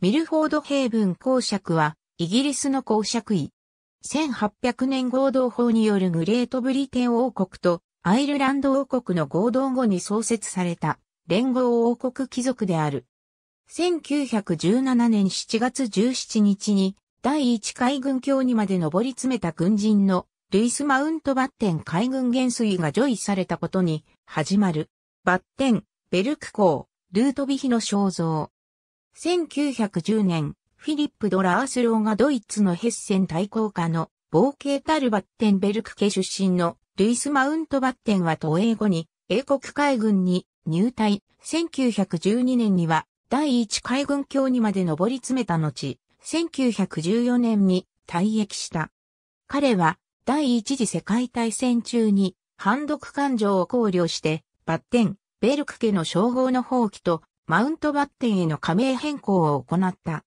ミルフォードヘイブン公爵は、イギリスの公爵位。1800年合同法によるグレートブリテン王国とアイルランド王国の合同後に創設された連合王国貴族である。1917年7月17日に第1海軍橋にまで上り詰めた軍人のルイス・マウントバッテン海軍元帥が除位されたことに始まる。バッテン、ベルク公、ルートビヒの肖像。1910年、フィリップ・ドラースローがドイツのヘッセン対抗下の冒険たるバッテンベルク家出身のルイス・マウントバッテンは投英後に英国海軍に入隊。1912年には第一海軍橋にまで上り詰めた後、1914年に退役した。彼は第一次世界大戦中に反独感情を考慮してバッテン、ベルク家の称号の放棄とマウントバッテンへの加盟変更を行った。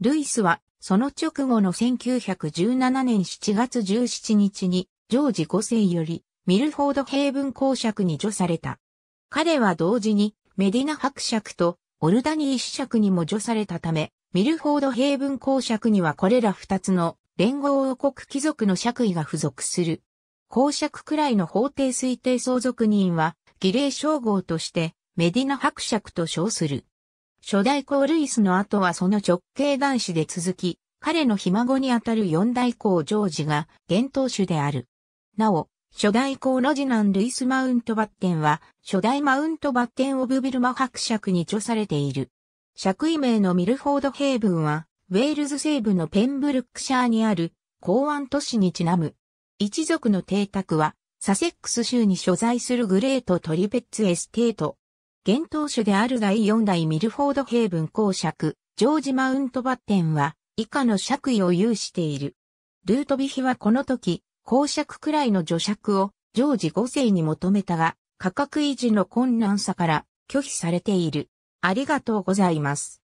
ルイスは、その直後の1917年7月17日に、ジョージ5世より、ミルフォード平文公爵に除された。彼は同時に、メディナ伯爵と、オルダニー子爵にも除されたため、ミルフォード平文公爵にはこれら二つの連合王国貴族の爵位が付属する。公爵くらいの法定推定相続人は、儀礼称号として、メディナ伯爵と称する。初代皇ルイスの後はその直系男子で続き、彼のひ孫にあたる四代皇ジョージが元当主である。なお、初代皇ロジナン・ルイス・マウントバッテンは、初代マウントバッテン・オブ・ビルマ伯爵に著されている。爵位名のミルフォード・ヘイブンは、ウェールズ西部のペンブルックシャーにある港湾都市にちなむ。一族の邸宅は、サセックス州に所在するグレート・トリペッツ・エステート。現当主である第四代ミルフォードヘイブン公爵、ジョージ・マウントバッテンは、以下の爵位を有している。ルートビヒはこの時、公爵くらいの女爵を、ジョージ5世に求めたが、価格維持の困難さから拒否されている。ありがとうございます。